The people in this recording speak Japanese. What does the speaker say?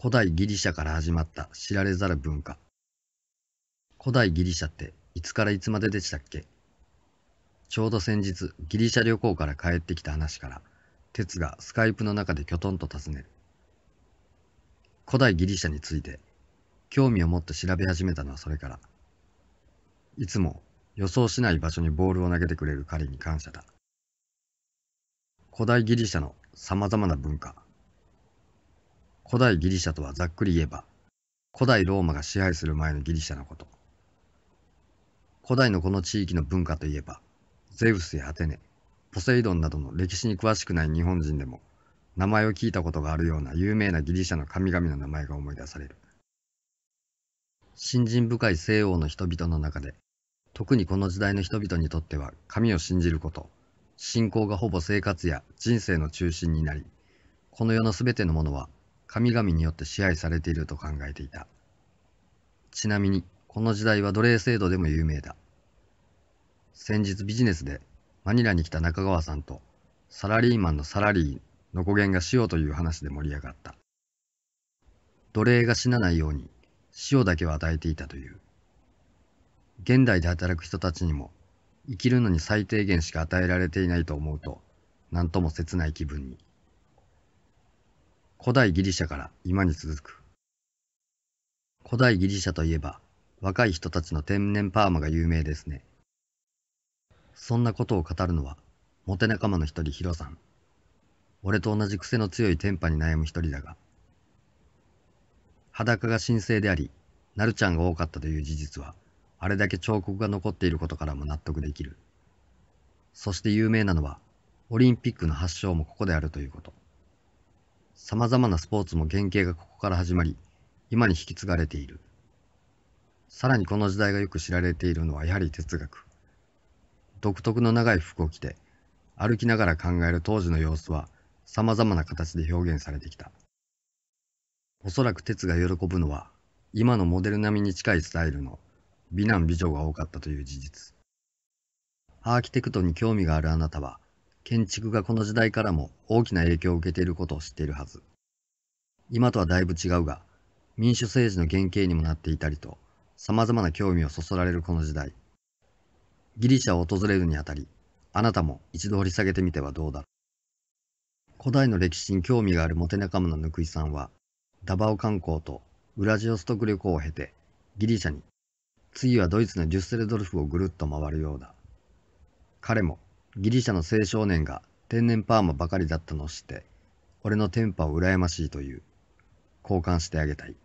古代ギリシャから始まった知られざる文化。古代ギリシャっていつからいつまででしたっけちょうど先日ギリシャ旅行から帰ってきた話から、鉄がスカイプの中できょとんと尋ねる。古代ギリシャについて興味を持って調べ始めたのはそれから。いつも予想しない場所にボールを投げてくれる彼に感謝だ。古代ギリシャの様々な文化。古代ギリシャとはざっくり言えば、古代ローマが支配する前のギリシャのこと。古代のこの地域の文化といえば、ゼウスやアテネ、ポセイドンなどの歴史に詳しくない日本人でも、名前を聞いたことがあるような有名なギリシャの神々の名前が思い出される。信心深い西欧の人々の中で、特にこの時代の人々にとっては神を信じること、信仰がほぼ生活や人生の中心になり、この世の全てのものは神々によって支配されていると考えていた。ちなみに、この時代は奴隷制度でも有名だ。先日ビジネスでマニラに来た中川さんとサラリーマンのサラリーの語源が塩という話で盛り上がった。奴隷が死なないように塩だけを与えていたという。現代で働く人たちにも生きるのに最低限しか与えられていないと思うと、なんとも切ない気分に。古代ギリシャから今に続く。古代ギリシャといえば、若い人たちの天然パーマが有名ですね。そんなことを語るのは、モテ仲間の一人ヒロさん。俺と同じ癖の強いテンパに悩む一人だが。裸が神聖であり、なるちゃんが多かったという事実は、あれだけ彫刻が残っていることからも納得できる。そして有名なのは、オリンピックの発祥もここであるということ。様々なスポーツも原型がここから始まり、今に引き継がれている。さらにこの時代がよく知られているのはやはり哲学。独特の長い服を着て、歩きながら考える当時の様子は様々な形で表現されてきた。おそらく哲が喜ぶのは、今のモデル並みに近いスタイルの美男美女が多かったという事実。アーキテクトに興味があるあなたは、建築がこの時代からも大きな影響を受けていることを知っているはず。今とはだいぶ違うが、民主政治の原型にもなっていたりと、様々な興味をそそられるこの時代。ギリシャを訪れるにあたり、あなたも一度掘り下げてみてはどうだろう。古代の歴史に興味があるモテ仲間のぬくいさんは、ダバオ観光とウラジオストク旅行を経て、ギリシャに、次はドイツのデュッセルドルフをぐるっと回るようだ。彼もギリシャの青少年が天然パーマばかりだったのを知って、俺のテンパを羨ましいという。交換してあげたい。